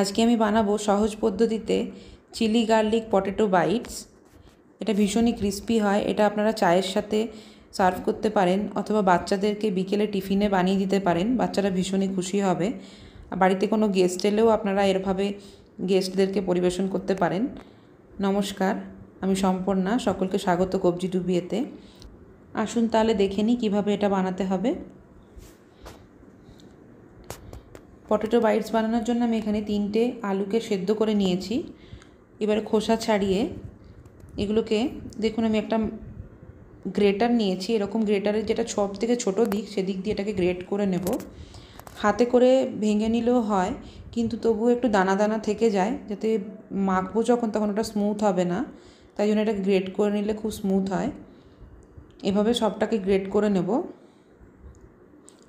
আজকে আমি বানাবো সহজ পদ্ধতিতে চিলি গার্লিক পটেটো বাইটস এটা ভীষণই ক্রিস্পি হয় এটা আপনারা চায়ের সাথে সার্ভ করতে পারেন অথবা বাচ্চাদেরকে বিকেলে টিফিনে বানিয়ে দিতে পারেন বাচ্চারা ভীষণই খুশি হবে বাড়িতে কোনো গেস্ট এলেও আপনারা এরভাবে গেস্টদেরকে পরিবেশন করতে পারেন নমস্কার আমি সম্পর্ণা সকলকে স্বাগত কবজি ডুবিয়েতে আসুন তাহলে দেখে নিই কীভাবে এটা বানাতে হবে পটেটো বাইটস বানানোর জন্য আমি এখানে তিনটে আলুকে সেদ্ধ করে নিয়েছি এবারে খোসা ছাড়িয়ে এগুলোকে দেখুন আমি একটা গ্রেটার নিয়েছি এরকম গ্রেটারের যেটা সব থেকে ছোটো দিক সেদিক দিয়ে এটাকে গ্রেট করে নেব হাতে করে ভেঙে নিলেও হয় কিন্তু তবুও একটু দানা দানা থেকে যায় যাতে মাখবো যখন তখন ওটা স্মুথ হবে না তাই জন্য এটাকে গ্রেট করে নিলে খুব স্মুথ হয় এভাবে সবটাকে গ্রেট করে নেবো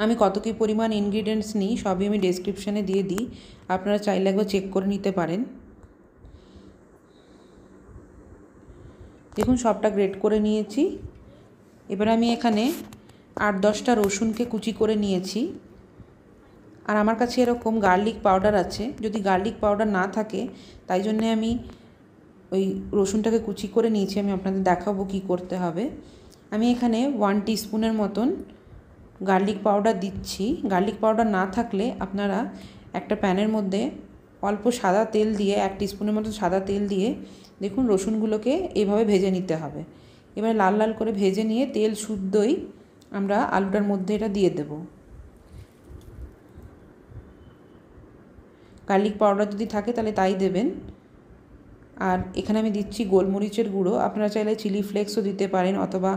আমি কত কী পরিমাণ ইনগ্রিডিয়েন্টস নিই সবই আমি ডেসক্রিপশানে দিয়ে দিই আপনারা চাইলে একবার চেক করে নিতে পারেন দেখুন সবটা গ্রেট করে নিয়েছি এবার আমি এখানে আট দশটা রসুনকে কুচি করে নিয়েছি আর আমার কাছে এরকম গার্লিক পাউডার আছে যদি গার্লিক পাউডার না থাকে তাই জন্যে আমি ওই রসুনটাকে কুচি করে নিয়েছি আমি আপনাদের দেখাবো কি করতে হবে আমি এখানে ওয়ান টিস্পুনের মতন গার্লিক পাউডার দিচ্ছি গার্লিক পাউডার না থাকলে আপনারা একটা প্যানের মধ্যে অল্প সাদা তেল দিয়ে এক টিস্পুনের মতো সাদা তেল দিয়ে দেখুন রসুনগুলোকে এভাবে ভেজে নিতে হবে এবার লাল লাল করে ভেজে নিয়ে তেল শুদ্ধই আমরা আলুটার মধ্যে এটা দিয়ে দেব গার্লিক পাউডার যদি থাকে তাহলে তাই দেবেন আর এখানে আমি দিচ্ছি গোলমরিচের গুঁড়ো আপনারা চাইলে চিলি ফ্লেক্সও দিতে পারেন অথবা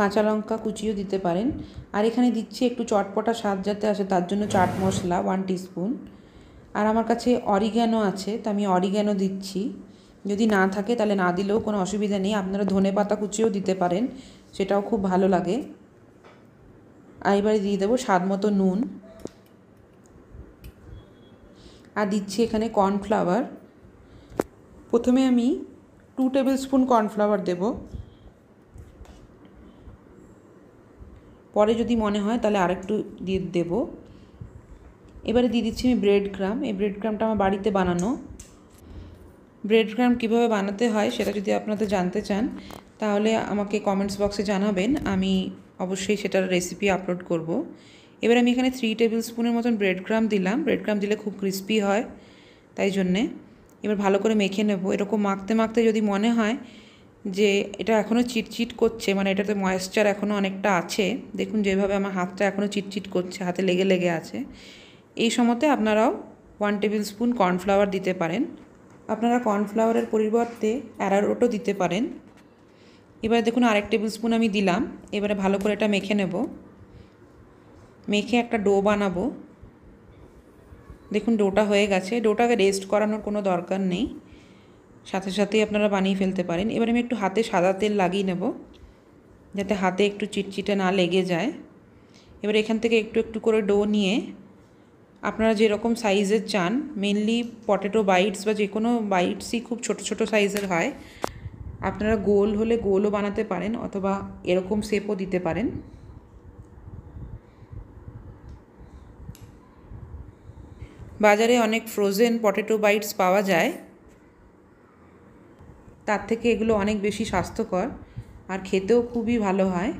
কাঁচা লঙ্কা কুচিও দিতে পারেন আর এখানে দিচ্ছি একটু চটপটা স্বাদ যাতে আসে তার জন্য চাট মশলা ওয়ান টিস্পুন আর আমার কাছে অরিগ্যানো আছে তো আমি অরিগ্যানো দিচ্ছি যদি না থাকে তাহলে না দিলেও কোনো অসুবিধা নেই আপনারা ধনে পাতা কুচিও দিতে পারেন সেটাও খুব ভালো লাগে আর এবারে দিয়ে দেবো স্বাদ মতো নুন আর দিচ্ছি এখানে কর্নফ্লাওয়ার প্রথমে আমি টু টেবিল স্পুন কর্নফ্লাওয়ার দেবো পরে যদি মনে হয় তাহলে আরেকটু দিয়ে দেবো এবারে দিয়ে দিচ্ছি আমি ব্রেড ক্রাম এই ব্রেড ক্রামটা আমার বাড়িতে বানানো ব্রেড ক্রাম কীভাবে বানাতে হয় সেটা যদি আপনাদের জানতে চান তাহলে আমাকে কমেন্টস বক্সে জানাবেন আমি অবশ্যই সেটার রেসিপি আপলোড করব। এবার আমি এখানে থ্রি টেবিল স্পুনের মতন ব্রেড ক্রাম দিলাম ব্রেড ক্রাম দিলে খুব ক্রিস্পি হয় তাই জন্যে এবার ভালো করে মেখে নেব এরকম মাখতে মাখতে যদি মনে হয় যে এটা এখনও চিটচিট করছে মানে এটাতে ময়েশ্চার এখনও অনেকটা আছে দেখুন যেভাবে আমার হাতটা এখনও চিটচিট করছে হাতে লেগে লেগে আছে এই সময়তে আপনারাও ওয়ান টেবিল স্পুন কর্নফ্লাওয়ার দিতে পারেন আপনারা কর্নফ্লাওয়ারের পরিবর্তে অ্যারারোটও দিতে পারেন এবারে দেখুন আরেক টেবিল স্পুন আমি দিলাম এবারে ভালো করে এটা মেখে নেব মেখে একটা ডো বানাবো দেখুন ডোটা হয়ে গেছে ডোটাকে রেস্ট করানোর কোনো দরকার নেই সাথে সাথেই আপনারা বানিয়ে ফেলতে পারেন এবার আমি একটু হাতে সাদা তেল লাগিয়ে নেব যাতে হাতে একটু চিটচিটে না লেগে যায় এবার এখান থেকে একটু একটু করে ডো নিয়ে আপনারা যেরকম সাইজের চান মেনলি পটেটো বাইটস বা যে কোনো বাইটসই খুব ছোট ছোট সাইজের হয় আপনারা গোল হলে গোলও বানাতে পারেন অথবা এরকম শেপও দিতে পারেন বাজারে অনেক ফ্রোজেন পটেটো বাইটস পাওয়া যায় তার থেকে এগুলো অনেক বেশি স্বাস্থ্যকর আর খেতেও খুবই ভালো হয়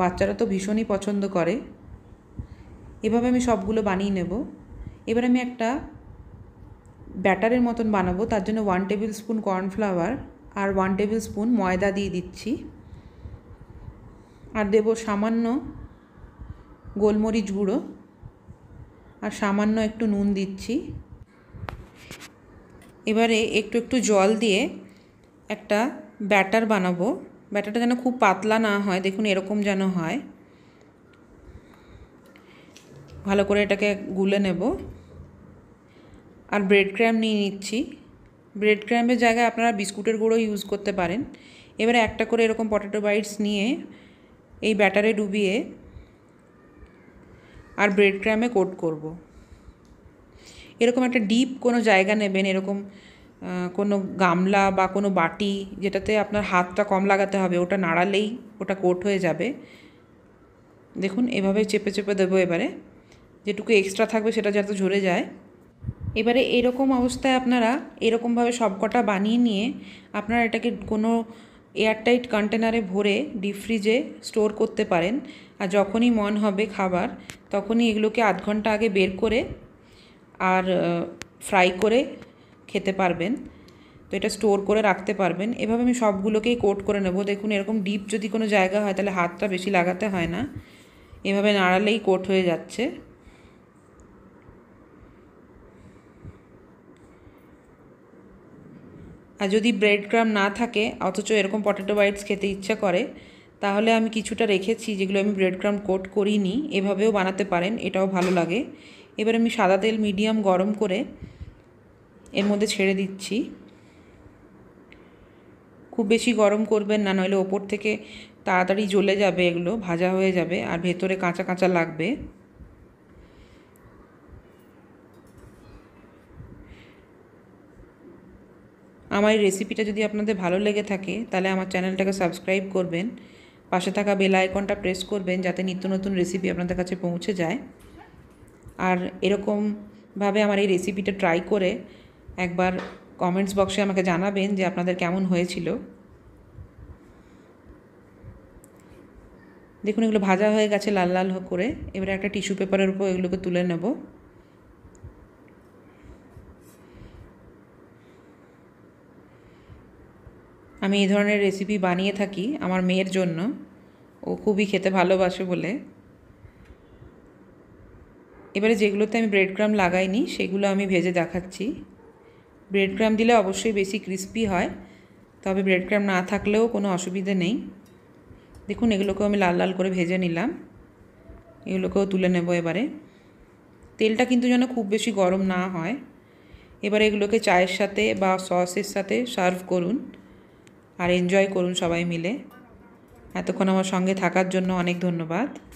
বাচ্চারা তো ভীষণই পছন্দ করে এভাবে আমি সবগুলো বানিয়ে নেব এবার আমি একটা ব্যাটারের মতন বানাবো তার জন্য ওয়ান টেবিল স্পুন কর্নফ্লাওয়ার আর ওয়ান টেবিল স্পুন ময়দা দিয়ে দিচ্ছি আর দেব সামান্য গোলমরিচ গুঁড়ো আর সামান্য একটু নুন দিচ্ছি এবারে একটু একটু জল দিয়ে একটা ব্যাটার বানাবো ব্যাটারটা যেন খুব পাতলা না হয় দেখুন এরকম যেন হয় ভালো করে এটাকে গুলে নেব আর ব্রেড ক্র্যাম নিয়ে নিচ্ছি ব্রেড ক্র্যাম্পের জায়গায় আপনারা বিস্কুটের গুঁড়ো ইউজ করতে পারেন এবারে একটা করে এরকম পটেটো বাইটস নিয়ে এই ব্যাটারে ডুবিয়ে আর ব্রেড ক্র্যামে কোট করবো এরকম একটা ডিপ কোনো জায়গা নেবেন এরকম কোনো গামলা বা কোনো বাটি যেটাতে আপনার হাতটা কম লাগাতে হবে ওটা নাড়ালেই ওটা কোট হয়ে যাবে দেখুন এভাবে চেপে চেপে দেবো এবারে যেটুকু এক্সট্রা থাকবে সেটা যাতে ঝরে যায় এবারে এরকম অবস্থায় আপনারা এরকমভাবে সবকটা বানিয়ে নিয়ে আপনারা এটাকে কোনো এয়ারটাইট কন্টেনারে ভরে ডিপ ফ্রিজে স্টোর করতে পারেন আর যখনই মন হবে খাবার তখনই এগুলোকে আধ ঘন্টা আগে বের করে আর ফ্রাই করে খেতে পারবেন তো এটা স্টোর করে রাখতে পারবেন এভাবে আমি সবগুলোকেই কোট করে নেব দেখুন এরকম ডিপ যদি কোনো জায়গা হয় তাহলে হাতটা বেশি লাগাতে হয় না এভাবে নাড়ালেই কোট হয়ে যাচ্ছে আর যদি ব্রেড ক্রাম না থাকে অথচ এরকম পটেটো বাইটস খেতে ইচ্ছা করে তাহলে আমি কিছুটা রেখেছি যেগুলো আমি ব্রেড ক্রাম কোট করিনি এভাবেও বানাতে পারেন এটাও ভালো লাগে এবার আমি সাদা তেল মিডিয়াম গরম করে এর মধ্যে ছেড়ে দিচ্ছি খুব বেশি গরম করবেন না নইলে ওপর থেকে তাড়াতাড়ি জ্বলে যাবে এগুলো ভাজা হয়ে যাবে আর ভেতরে কাঁচা কাঁচা লাগবে আমার এই রেসিপিটা যদি আপনাদের ভালো লেগে থাকে তাহলে আমার চ্যানেলটাকে সাবস্ক্রাইব করবেন পাশে থাকা বেল আইকনটা প্রেস করবেন যাতে নিত্য নতুন রেসিপি আপনাদের কাছে পৌঁছে যায় আর এরকমভাবে আমার এই রেসিপিটা ট্রাই করে একবার কমেন্টস বক্সে আমাকে জানাবেন যে আপনাদের কেমন হয়েছিল দেখুন এগুলো ভাজা হয়ে গেছে লাল লাল করে এবারে একটা টিস্যু পেপারের উপর এগুলোকে তুলে নেব আমি এই ধরনের রেসিপি বানিয়ে থাকি আমার মেয়ের জন্য ও খুবই খেতে ভালোবাসে বলে এবারে যেগুলোতে আমি ব্রেড ক্রাম লাগাইনি সেগুলো আমি ভেজে দেখাচ্ছি ব্রেড ক্রাম দিলে অবশ্যই বেশি ক্রিস্পি হয় তবে ব্রেড ক্রাম না থাকলেও কোনো অসুবিধে নেই দেখুন এগুলোকেও আমি লাল লাল করে ভেজে নিলাম এগুলোকেও তুলে নেব এবারে তেলটা কিন্তু যেন খুব বেশি গরম না হয় এবারে এগুলোকে চায়ের সাথে বা সসের সাথে সার্ভ করুন আর এনজয় করুন সবাই মিলে এতক্ষণ আমার সঙ্গে থাকার জন্য অনেক ধন্যবাদ